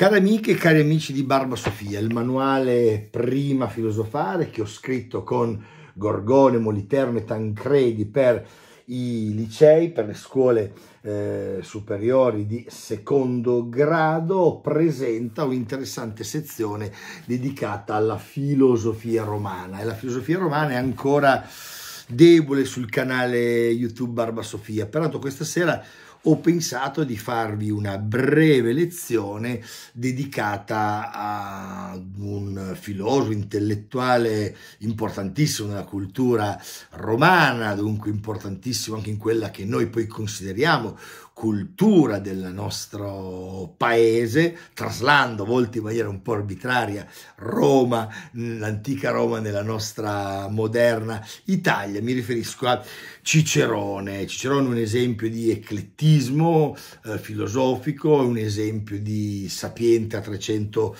Cari amiche e cari amici di Barba Sofia, il manuale Prima Filosofare che ho scritto con Gorgone, Moliterno e Tancredi per i licei, per le scuole eh, superiori di secondo grado, presenta un'interessante sezione dedicata alla filosofia romana. E la filosofia romana è ancora debole sul canale YouTube Barba Sofia, peraltro questa sera ho pensato di farvi una breve lezione dedicata a un filosofo intellettuale importantissimo nella cultura romana, dunque importantissimo anche in quella che noi poi consideriamo cultura del nostro paese, traslando volte in maniera un po' arbitraria Roma, l'antica Roma nella nostra moderna Italia. Mi riferisco a Cicerone. Cicerone è un esempio di eclettismo eh, filosofico, è un esempio di sapiente a 300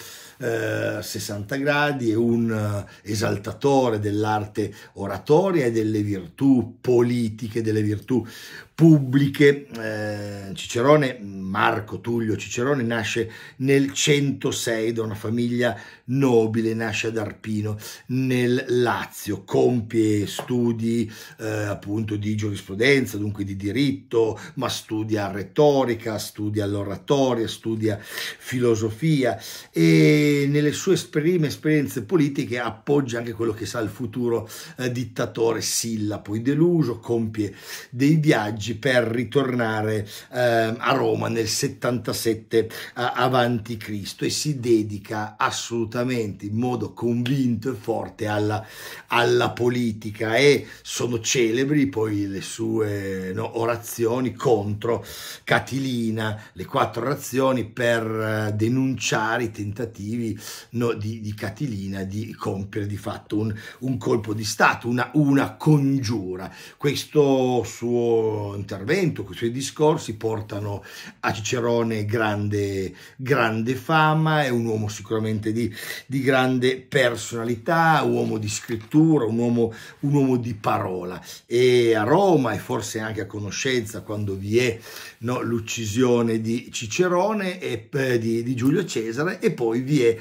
60 eh, gradi, è un eh, esaltatore dell'arte oratoria e delle virtù politiche, delle virtù pubbliche. Eh, Cicerone, Marco Tullio Cicerone, nasce nel 106 da una famiglia Nobile nasce ad Arpino nel Lazio, compie studi eh, appunto di giurisprudenza, dunque di diritto, ma studia retorica, studia l'oratoria, studia filosofia e nelle sue prime esperienze politiche appoggia anche quello che sa il futuro eh, dittatore Silla, poi deluso, compie dei viaggi per ritornare eh, a Roma nel 77 avanti Cristo e si dedica assolutamente assolutamente in modo convinto e forte alla, alla politica e sono celebri poi le sue no, orazioni contro Catilina, le quattro orazioni per eh, denunciare i tentativi no, di, di, Catilina di compiere di fatto un, un colpo di Stato, una, una congiura. Questo suo intervento, questi suoi discorsi portano a Cicerone grande, grande fama, è un uomo sicuramente di di grande personalità, uomo di scrittura, un uomo, un uomo di parola. E a Roma, e forse anche a conoscenza, quando vi è no, l'uccisione di Cicerone e eh, di, di Giulio Cesare, e poi vi è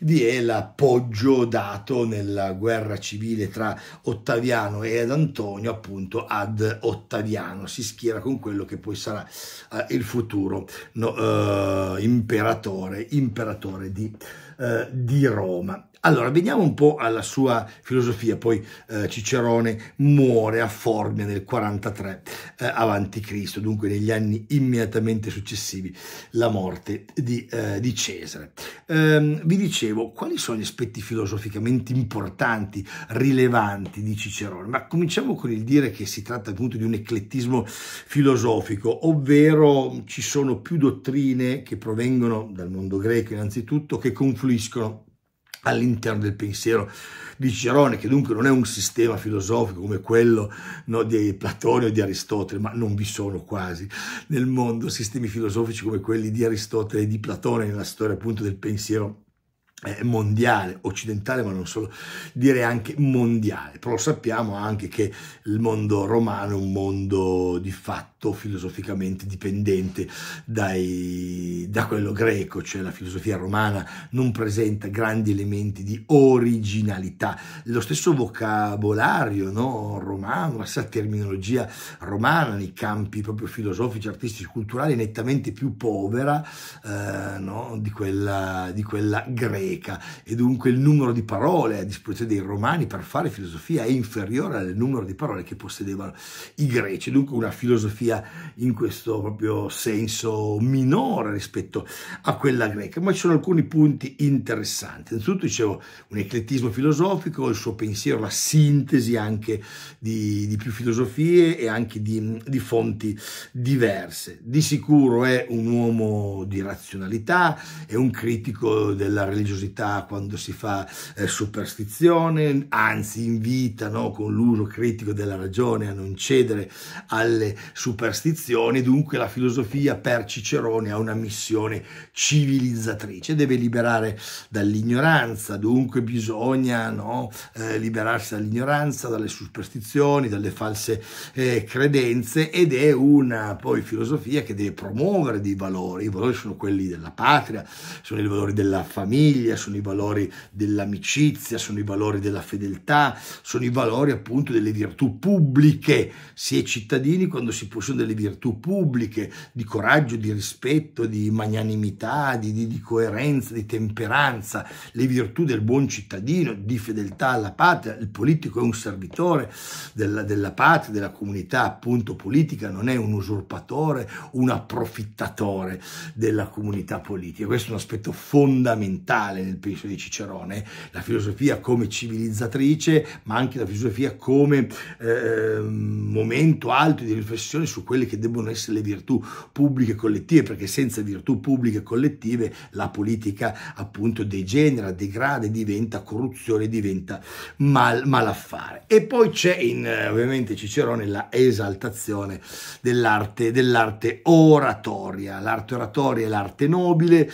vi è l'appoggio dato nella guerra civile tra Ottaviano ed Antonio, appunto ad Ottaviano, si schiera con quello che poi sarà eh, il futuro no, eh, imperatore, imperatore di eh, di Roma. Allora, veniamo un po' alla sua filosofia, poi eh, Cicerone muore a Formia nel 43 eh, a.C., dunque negli anni immediatamente successivi alla morte di, eh, di Cesare. Ehm, vi dicevo, quali sono gli aspetti filosoficamente importanti, rilevanti di Cicerone? Ma cominciamo con il dire che si tratta appunto di un eclettismo filosofico, ovvero ci sono più dottrine che provengono dal mondo greco innanzitutto, che confluiscono all'interno del pensiero di Cicerone, che dunque non è un sistema filosofico come quello no, di Platone o di Aristotele, ma non vi sono quasi nel mondo sistemi filosofici come quelli di Aristotele e di Platone nella storia appunto del pensiero eh, mondiale, occidentale, ma non solo, dire anche mondiale. Però sappiamo anche che il mondo romano è un mondo di fatto fatto filosoficamente dipendente dai, da quello greco, cioè la filosofia romana non presenta grandi elementi di originalità. Lo stesso vocabolario no, romano, la stessa terminologia romana nei campi proprio filosofici, artistici, culturali è nettamente più povera eh, no, di, quella, di quella greca e dunque il numero di parole a disposizione dei romani per fare filosofia è inferiore al numero di parole che possedevano i greci, dunque una filosofia in questo proprio senso minore rispetto a quella greca, ma ci sono alcuni punti interessanti. Innanzitutto dicevo un eclettismo filosofico, il suo pensiero, la sintesi anche di, di più filosofie e anche di, di fonti diverse. Di sicuro è un uomo di razionalità, è un critico della religiosità quando si fa eh, superstizione, anzi invita no, con l'uso critico della ragione a non cedere alle superstizioni superstizioni, dunque la filosofia per Cicerone ha una missione civilizzatrice, deve liberare dall'ignoranza, dunque bisogna no, eh, liberarsi dall'ignoranza, dalle superstizioni, dalle false eh, credenze ed è una poi filosofia che deve promuovere dei valori, i valori sono quelli della patria, sono i valori della famiglia, sono i valori dell'amicizia, sono i valori della fedeltà, sono i valori appunto delle virtù pubbliche, si è cittadini quando si può sono delle virtù pubbliche di coraggio, di rispetto, di magnanimità, di, di, di coerenza, di temperanza, le virtù del buon cittadino, di fedeltà alla patria. Il politico è un servitore della, della patria, della comunità appunto politica, non è un usurpatore, un approfittatore della comunità politica. Questo è un aspetto fondamentale nel pensiero di Cicerone, la filosofia come civilizzatrice, ma anche la filosofia come eh, momento alto di riflessione su quelle che debbono essere le virtù pubbliche e collettive, perché senza virtù pubbliche e collettive la politica appunto degenera, degrada, diventa corruzione, diventa mal, malaffare. E poi c'è in, ovviamente Cicerone la esaltazione dell'arte, dell'arte oratoria, l'arte oratoria è l'arte nobile,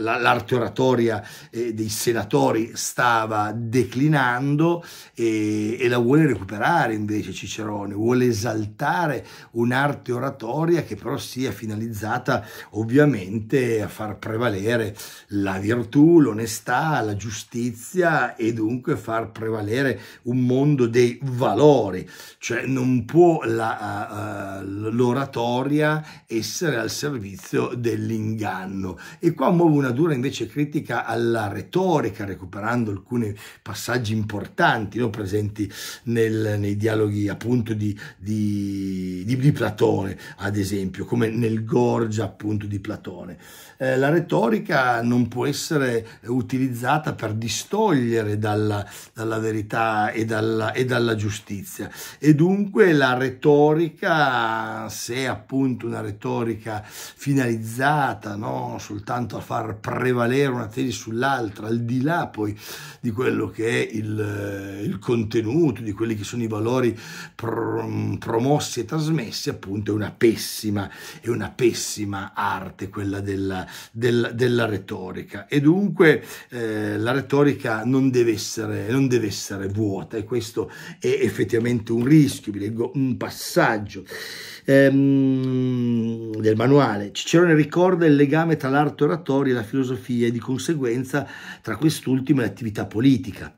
l'arte oratoria eh, dei senatori stava declinando e, e la vuole recuperare invece Cicerone Cicerone, vuole esaltare un'arte oratoria che però sia finalizzata ovviamente a far prevalere la virtù, l'onestà, la giustizia e dunque far prevalere un mondo dei valori, cioè non può l'oratoria uh, essere al servizio dell'inganno. E qua muovo una dura invece critica alla retorica, recuperando alcuni passaggi importanti no, presenti nel, nei dialoghi appunto di, di, di, di Platone, ad esempio, come nel Gorgia appunto di Platone. Eh, la retorica non può essere utilizzata per distogliere dalla, dalla verità e dalla, e dalla giustizia e dunque la retorica, se appunto una retorica finalizzata no, soltanto a far prevalere una tesi sull'altra, al di là poi di quello che è il, il, contenuto, di quelli che sono i valori pr- promossi e trasmessi, appunto, è una pessima, è una pessima arte quella della, della, della retorica. E dunque eh, la retorica non deve, essere, non deve essere vuota e questo è effettivamente un rischio. Vi leggo un passaggio ehm, del manuale. Cicerone ricorda il legame tra l'arte oratoria e la filosofia e di conseguenza tra quest'ultima e l'attività politica.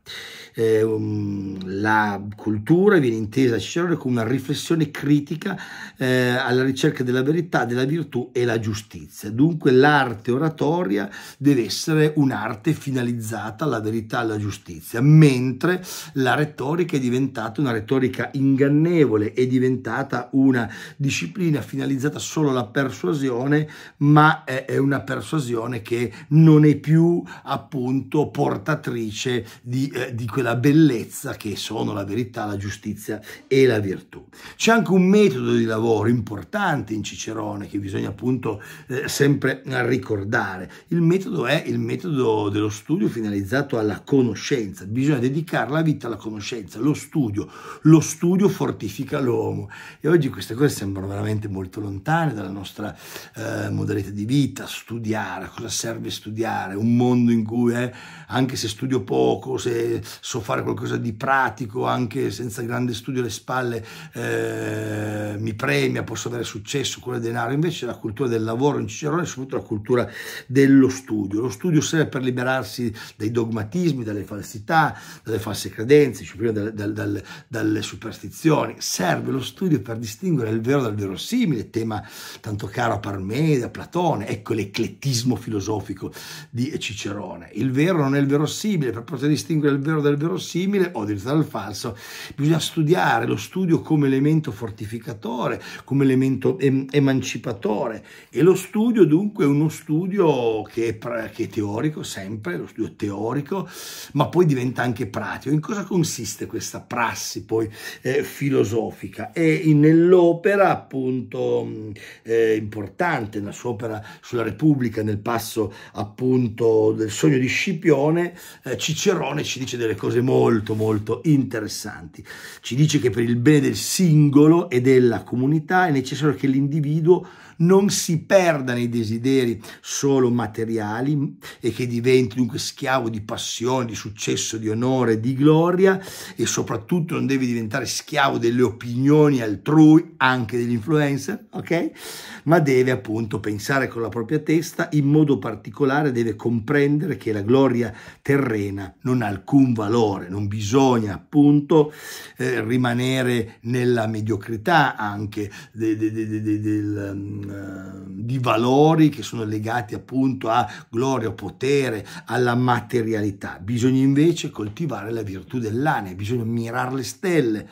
Eh, um, la cultura viene intesa Schroeder con una riflessione critica eh, alla ricerca della verità, della virtù e la giustizia. Dunque l'arte oratoria deve essere un'arte finalizzata alla verità e alla giustizia, mentre la retorica è diventata una retorica ingannevole, è diventata una disciplina finalizzata solo alla persuasione, ma è, è una persuasione che non è più appunto portatrice di, eh, di quella bellezza che sono la verità, la giustizia e la virtù. C'è anche un metodo di lavoro importante in Cicerone che bisogna appunto eh, sempre ricordare. Il metodo è il metodo dello studio finalizzato alla conoscenza. Bisogna dedicare la vita alla conoscenza, lo studio. Lo studio fortifica l'uomo. E oggi queste cose sembrano veramente molto lontane dalla nostra eh, modalità di vita. Studiare, cosa serve studiare? Un mondo in cui eh, anche se studio poco, se so fare qualcosa di pratico, anche senza grande studio, le spalle eh, mi premia, posso avere successo con il denaro, invece la cultura del lavoro in Cicerone è soprattutto la cultura dello studio. Lo studio serve per liberarsi dai dogmatismi, dalle falsità, dalle false credenze, cioè dalle, dalle, dalle superstizioni, serve lo studio per distinguere il vero dal verosimile, tema tanto caro a Parmede, a Platone, ecco l'eclettismo filosofico di Cicerone. Il vero non è il verosimile, per poter distinguere il vero dal verosimile o addirittura dal falso, bisogna studiare lo studio come elemento fortificatore, come elemento emancipatore e lo studio dunque è uno studio che è, che è teorico sempre, lo studio teorico, ma poi diventa anche pratico. In cosa consiste questa prassi poi eh, filosofica? È nell'opera appunto mm, eh, importante, nella sua opera sulla Repubblica, nel passo appunto del sogno di Scipione, eh, Cicerone ci dice delle cose molto molto interessanti. Ci dice che per per il bene del singolo e della comunità è necessario che l'individuo non si perda nei desideri solo materiali e che diventi dunque schiavo di passione, di successo, di onore, di gloria e soprattutto non devi diventare schiavo delle opinioni altrui, anche degli influencer, ok? Ma deve appunto pensare con la propria testa, in modo particolare deve comprendere che la gloria terrena non ha alcun valore, non bisogna appunto eh, rimanere nella mediocrità anche del... De, de, de, Ehm, di valori che sono legati appunto a gloria, potere, alla materialità. Bisogna invece coltivare la virtù dell'anima, bisogna mirare le stelle,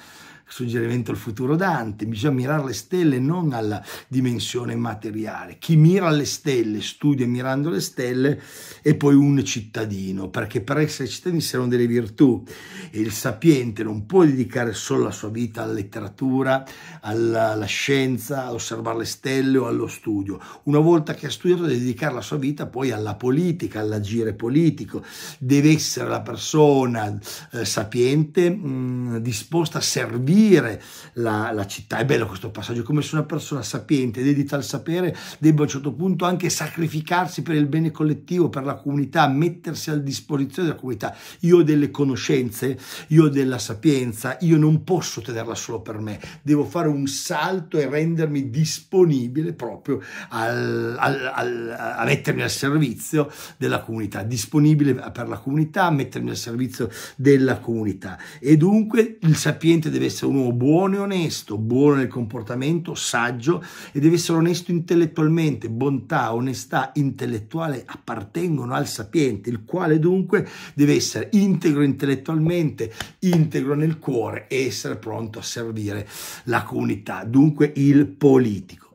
suggerimento al futuro Dante, bisogna mirare le stelle non alla dimensione materiale. Chi mira le stelle studia mirando le stelle è poi un cittadino, perché per essere cittadini servono delle virtù e il sapiente non può dedicare solo la sua vita alla letteratura, alla, alla scienza, osservare le stelle o allo studio. Una volta che ha studiato deve dedicare la sua vita poi alla politica, all'agire politico. Deve essere la persona eh, sapiente mh, disposta a servire capire la, la città. È bello questo passaggio, come se una persona sapiente, dedita al sapere, debba a un certo punto anche sacrificarsi per il bene collettivo, per la comunità, mettersi a disposizione della comunità. Io ho delle conoscenze, io ho della sapienza, io non posso tenerla solo per me, devo fare un salto e rendermi disponibile proprio al, al, al, a mettermi al servizio della comunità, disponibile per la comunità, mettermi al servizio della comunità. E dunque il sapiente deve essere un uomo buono e onesto, buono nel comportamento, saggio e deve essere onesto intellettualmente. Bontà, onestà intellettuale appartengono al sapiente, il quale dunque deve essere integro intellettualmente, integro nel cuore e essere pronto a servire la comunità, dunque il politico.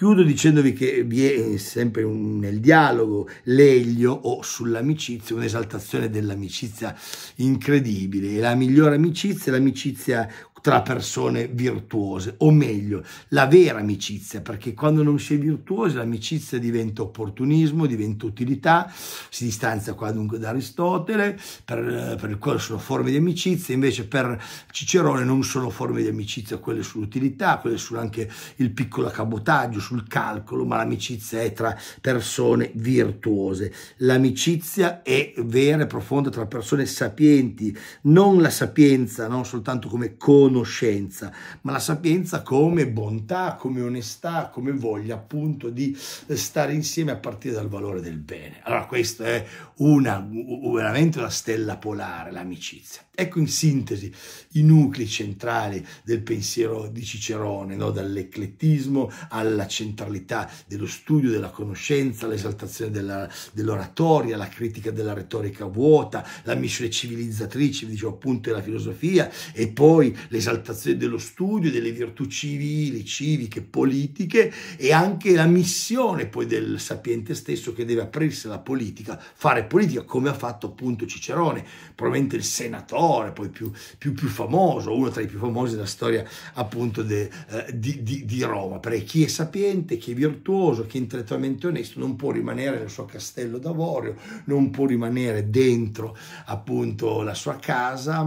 Chiudo dicendovi che vi è sempre un, nel dialogo Leglio o sull'amicizia un'esaltazione dell'amicizia incredibile. la migliore amicizia è l'amicizia tra persone virtuose, o meglio, la vera amicizia, perché quando non si è virtuosi l'amicizia diventa opportunismo, diventa utilità, si distanzia qua dunque da Aristotele, per, per il quale sono forme di amicizia, invece per Cicerone non sono forme di amicizia quelle sull'utilità, quelle sull'anche il piccolo cabotaggio, sul calcolo, ma l'amicizia è tra persone virtuose. L'amicizia è vera e profonda tra persone sapienti, non la sapienza, non soltanto come conto, conoscenza, ma la sapienza come bontà, come onestà, come voglia appunto di stare insieme a partire dal valore del bene. Allora questa è una, veramente una stella polare, l'amicizia. Ecco in sintesi i nuclei centrali del pensiero di Cicerone, no? dall'eclettismo alla centralità dello studio, della conoscenza, l'esaltazione dell'oratoria, dell la critica della retorica vuota, la missione civilizzatrice, vi dicevo appunto, della filosofia e poi le l'esaltazione dello studio, delle virtù civili, civiche, politiche e anche la missione poi del sapiente stesso che deve aprirsi alla politica, fare politica come ha fatto appunto Cicerone, probabilmente il senatore poi più, più, più famoso, uno tra i più famosi della storia appunto de, eh, di, di, di Roma, perché chi è sapiente, chi è virtuoso, chi è intellettualmente onesto non può rimanere nel suo castello d'avorio, non può rimanere dentro appunto la sua casa,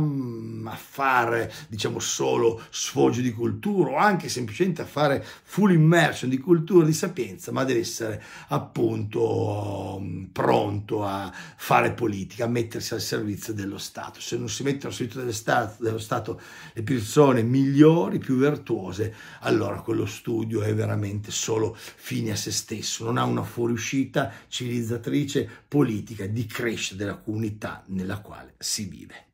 a fare diciamo solo sfoggio di cultura o anche semplicemente a fare full immersion di cultura, di sapienza, ma deve essere appunto um, pronto a fare politica, a mettersi al servizio dello Stato. Se non si mettono al servizio dello Stato, dello Stato le persone migliori, più virtuose, allora quello studio è veramente solo fine a se stesso, non ha una fuoriuscita civilizzatrice politica di crescita della comunità nella quale si vive.